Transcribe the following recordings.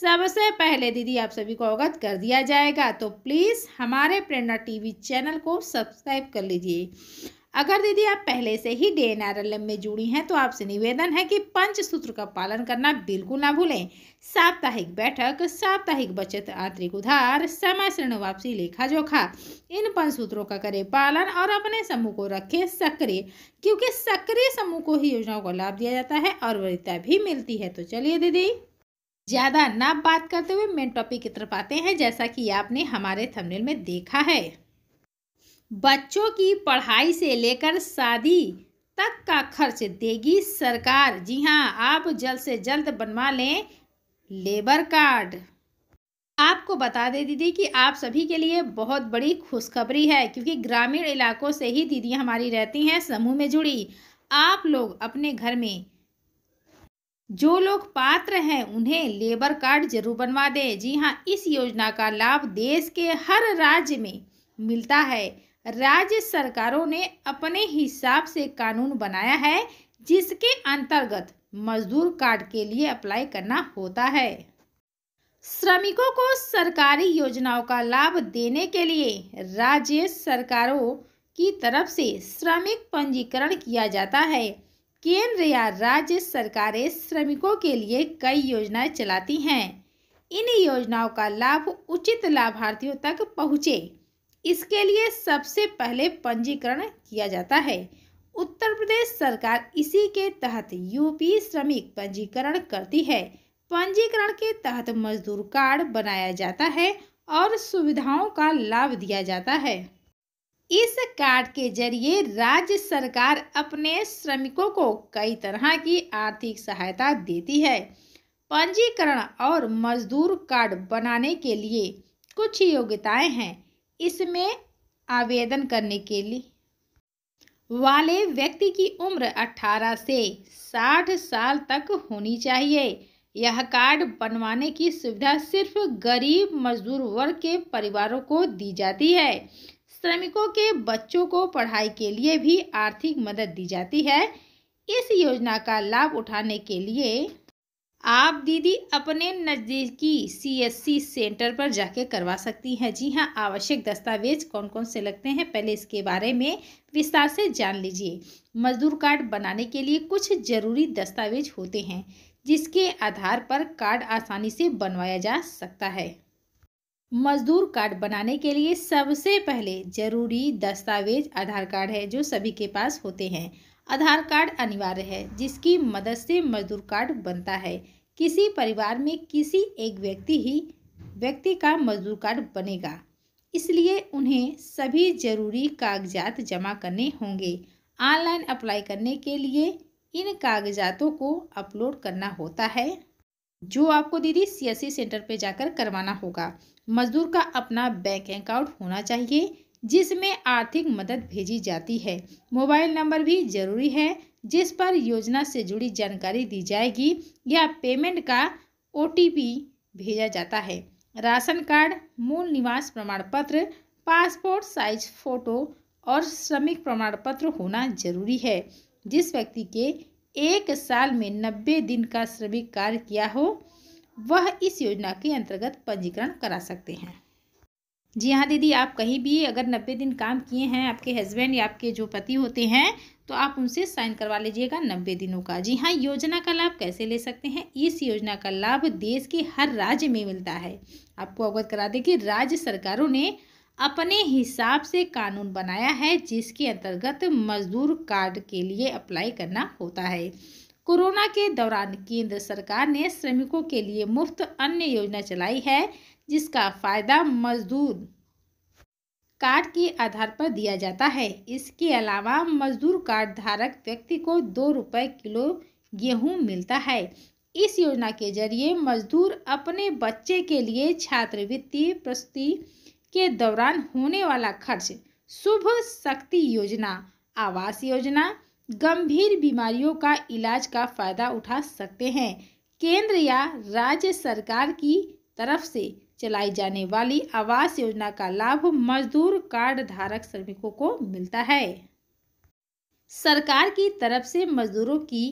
सबसे पहले दीदी आप सभी को अवगत कर दिया जाएगा तो प्लीज़ हमारे प्रेरणा टीवी चैनल को सब्सक्राइब कर लीजिए अगर दीदी आप पहले से ही डी एन में जुड़ी हैं तो आपसे निवेदन है कि पंच सूत्र का पालन करना बिल्कुल ना भूलें साप्ताहिक बैठक साप्ताहिक बचत आंतरिक उधार समय ऋण वापसी लेखा जोखा इन पंच सूत्रों का करें पालन और अपने समूह को रखें सक्रिय क्योंकि सक्रिय समूह को ही योजनाओं का लाभ दिया जाता है और वरिता भी मिलती है तो चलिए दीदी ज़्यादा ना बात करते हुए मेन टॉपिक की तरफ आते हैं जैसा कि आपने हमारे थंबनेल में देखा है बच्चों की पढ़ाई से लेकर शादी तक का खर्च देगी सरकार जी हाँ आप जल्द से जल्द बनवा लें लेबर कार्ड आपको बता दे दीदी कि आप सभी के लिए बहुत बड़ी खुशखबरी है क्योंकि ग्रामीण इलाकों से ही दीदी हमारी रहती हैं समूह में जुड़ी आप लोग अपने घर में जो लोग पात्र हैं उन्हें लेबर कार्ड जरूर बनवा दें जी हाँ इस योजना का लाभ देश के हर राज्य में मिलता है राज्य सरकारों ने अपने हिसाब से कानून बनाया है जिसके अंतर्गत मजदूर कार्ड के लिए अप्लाई करना होता है श्रमिकों को सरकारी योजनाओं का लाभ देने के लिए राज्य सरकारों की तरफ से श्रमिक पंजीकरण किया जाता है केंद्र या राज्य सरकारें श्रमिकों के लिए कई योजनाएं चलाती हैं इन योजनाओं का लाभ उचित लाभार्थियों तक पहुँचे इसके लिए सबसे पहले पंजीकरण किया जाता है उत्तर प्रदेश सरकार इसी के तहत यूपी श्रमिक पंजीकरण करती है पंजीकरण के तहत मजदूर कार्ड बनाया जाता है और सुविधाओं का लाभ दिया जाता है इस कार्ड के जरिए राज्य सरकार अपने श्रमिकों को कई तरह की आर्थिक सहायता देती है पंजीकरण और मजदूर कार्ड बनाने के लिए कुछ योग्यताएं हैं इसमें आवेदन करने के लिए वाले व्यक्ति की उम्र 18 से 60 साल तक होनी चाहिए यह कार्ड बनवाने की सुविधा सिर्फ गरीब मजदूर वर्ग के परिवारों को दी जाती है श्रमिकों के बच्चों को पढ़ाई के लिए भी आर्थिक मदद दी जाती है इस योजना का लाभ उठाने के लिए आप दीदी अपने नज़दीकी सीएससी सेंटर पर जाके करवा सकती हैं जी हाँ आवश्यक दस्तावेज कौन कौन से लगते हैं पहले इसके बारे में विस्तार से जान लीजिए मजदूर कार्ड बनाने के लिए कुछ ज़रूरी दस्तावेज होते हैं जिसके आधार पर कार्ड आसानी से बनवाया जा सकता है मजदूर कार्ड बनाने के लिए सबसे पहले जरूरी दस्तावेज आधार कार्ड है जो सभी के पास होते हैं आधार कार्ड अनिवार्य है जिसकी मदद से मजदूर कार्ड बनता है किसी परिवार में किसी एक व्यक्ति ही व्यक्ति का मजदूर कार्ड बनेगा इसलिए उन्हें सभी जरूरी कागजात जमा करने होंगे ऑनलाइन अप्लाई करने के लिए इन कागजातों को अपलोड करना होता है जो आपको दीदी सी सेंटर पर जाकर करवाना होगा मजदूर का अपना बैंक अकाउंट होना चाहिए जिसमें आर्थिक मदद भेजी जाती है मोबाइल नंबर भी जरूरी है जिस पर योजना से जुड़ी जानकारी दी जाएगी या पेमेंट का ओ भेजा जाता है राशन कार्ड मूल निवास प्रमाण पत्र पासपोर्ट साइज फोटो और श्रमिक प्रमाण पत्र होना जरूरी है जिस व्यक्ति के एक साल में नब्बे दिन का श्रमिक कार्य किया हो वह इस योजना के अंतर्गत पंजीकरण करा सकते हैं जी हाँ दीदी आप कहीं भी अगर नब्बे दिन काम किए हैं आपके हस्बैंड या आपके जो पति होते हैं तो आप उनसे साइन करवा लीजिएगा नब्बे दिनों का जी हाँ योजना का लाभ कैसे ले सकते हैं इस योजना का लाभ देश के हर राज्य में मिलता है आपको अवगत करा दें कि राज्य सरकारों ने अपने हिसाब से कानून बनाया है जिसके अंतर्गत मजदूर कार्ड के लिए अप्लाई करना होता है कोरोना के दौरान केंद्र सरकार ने श्रमिकों के लिए मुफ्त अन्य योजना चलाई है जिसका फायदा मजदूर कार्ड के आधार पर दिया जाता है इसके अलावा मजदूर कार्ड धारक व्यक्ति को दो रुपये किलो गेहूं मिलता है इस योजना के जरिए मजदूर अपने बच्चे के लिए छात्रवृत्ति प्रस्तुति के दौरान होने वाला खर्च शुभ शक्ति योजना आवास योजना गंभीर बीमारियों का इलाज का फायदा उठा सकते हैं केंद्र या राज्य सरकार की तरफ से चलाई जाने वाली आवास योजना का लाभ मजदूर कार्ड धारक श्रमिकों को मिलता है सरकार की तरफ से मजदूरों की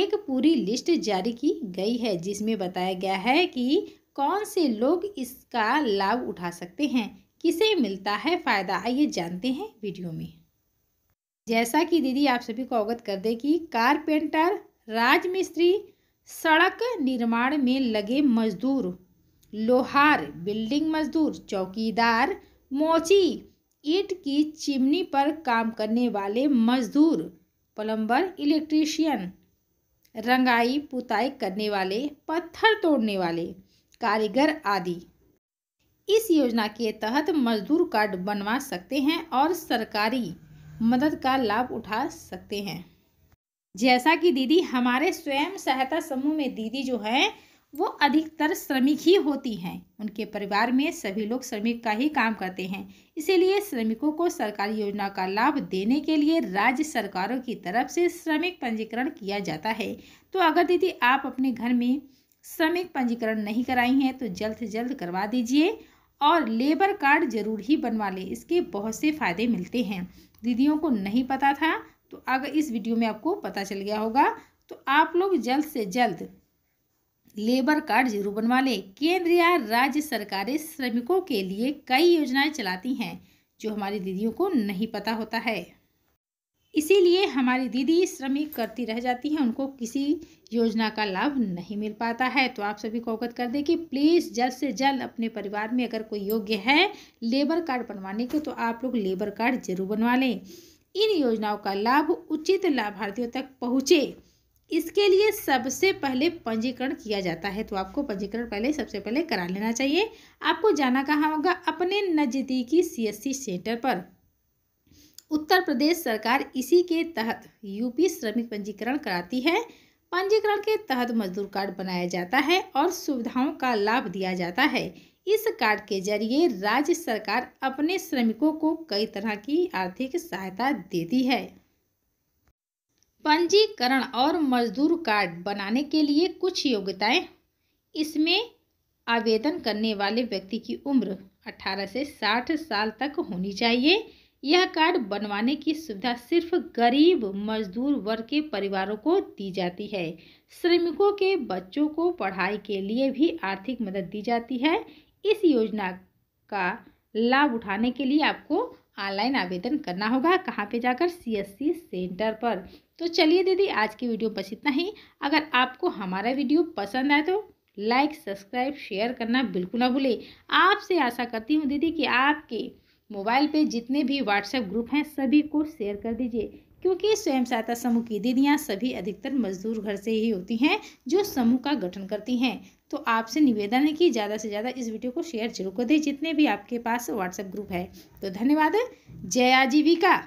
एक पूरी लिस्ट जारी की गई है जिसमें बताया गया है कि कौन से लोग इसका लाभ उठा सकते हैं किसे मिलता है फायदा आइए जानते हैं वीडियो में जैसा कि दीदी आप सभी को अवगत कर दे कि कारपेंटर राजमिस्त्री सड़क निर्माण में लगे मजदूर लोहार बिल्डिंग मजदूर चौकीदार मोची ईट की चिमनी पर काम करने वाले मजदूर प्लम्बर इलेक्ट्रीशियन रंगाई पुताई करने वाले पत्थर तोड़ने वाले कारीगर आदि इस योजना के तहत मजदूर कार्ड बनवा सकते हैं और सरकारी मदद का लाभ उठा सकते हैं जैसा कि दीदी हमारे स्वयं सहायता समूह में दीदी जो हैं वो अधिकतर श्रमिक ही होती हैं उनके परिवार में सभी लोग श्रमिक का ही काम करते हैं इसीलिए श्रमिकों को सरकारी योजना का लाभ देने के लिए राज्य सरकारों की तरफ से श्रमिक पंजीकरण किया जाता है तो अगर दीदी आप अपने घर में श्रमिक पंजीकरण नहीं कराई हैं तो जल्द से जल्द करवा दीजिए और लेबर कार्ड जरूर ही बनवा लें इसके बहुत से फ़ायदे मिलते हैं दीदियों को नहीं पता था तो अगर इस वीडियो में आपको पता चल गया होगा तो आप लोग जल्द से जल्द लेबर कार्ड जरूर बनवा लें केंद्र या राज्य सरकारें श्रमिकों के लिए कई योजनाएं चलाती हैं जो हमारी दीदियों को नहीं पता होता है इसीलिए हमारी दीदी श्रमिक करती रह जाती हैं उनको किसी योजना का लाभ नहीं मिल पाता है तो आप सभी को अवगत कर दें कि प्लीज़ जल्द से जल्द अपने परिवार में अगर कोई योग्य है लेबर कार्ड बनवाने के तो आप लोग लेबर कार्ड जरूर बनवा लें इन योजनाओं का लाभ उचित लाभार्थियों तक पहुँचे इसके लिए सबसे पहले पंजीकरण किया जाता है तो आपको पंजीकरण पहले सबसे पहले करा लेना चाहिए आपको जाना कहाँ होगा अपने नज़दीकी सी सेंटर पर उत्तर प्रदेश सरकार इसी के तहत यूपी श्रमिक पंजीकरण कराती है पंजीकरण के तहत मजदूर कार्ड बनाया जाता है और सुविधाओं का लाभ दिया जाता है इस कार्ड के जरिए राज्य सरकार अपने श्रमिकों को कई तरह की आर्थिक सहायता देती है पंजीकरण और मजदूर कार्ड बनाने के लिए कुछ योग्यताएं इसमें आवेदन करने वाले व्यक्ति की उम्र 18 से 60 साल तक होनी चाहिए यह कार्ड बनवाने की सुविधा सिर्फ गरीब मजदूर वर्ग के परिवारों को दी जाती है श्रमिकों के बच्चों को पढ़ाई के लिए भी आर्थिक मदद दी जाती है इस योजना का लाभ उठाने के लिए आपको ऑनलाइन आवेदन करना होगा कहाँ पे जाकर सीएससी सेंटर पर तो चलिए दीदी आज की वीडियो बस इतना ही अगर आपको हमारा वीडियो पसंद आए तो लाइक सब्सक्राइब शेयर करना बिल्कुल ना भूले आपसे आशा करती हूँ दीदी कि आपके मोबाइल पे जितने भी व्हाट्सएप ग्रुप हैं सभी को शेयर कर दीजिए क्योंकि स्वयं सहायता समूह की दीदियाँ सभी अधिकतर मजदूर घर से ही होती हैं जो समूह का गठन करती हैं तो आपसे निवेदन है कि ज़्यादा से ज़्यादा इस वीडियो को शेयर जरूर कर दें जितने भी आपके पास व्हाट्सएप ग्रुप है तो धन्यवाद जय आजीविका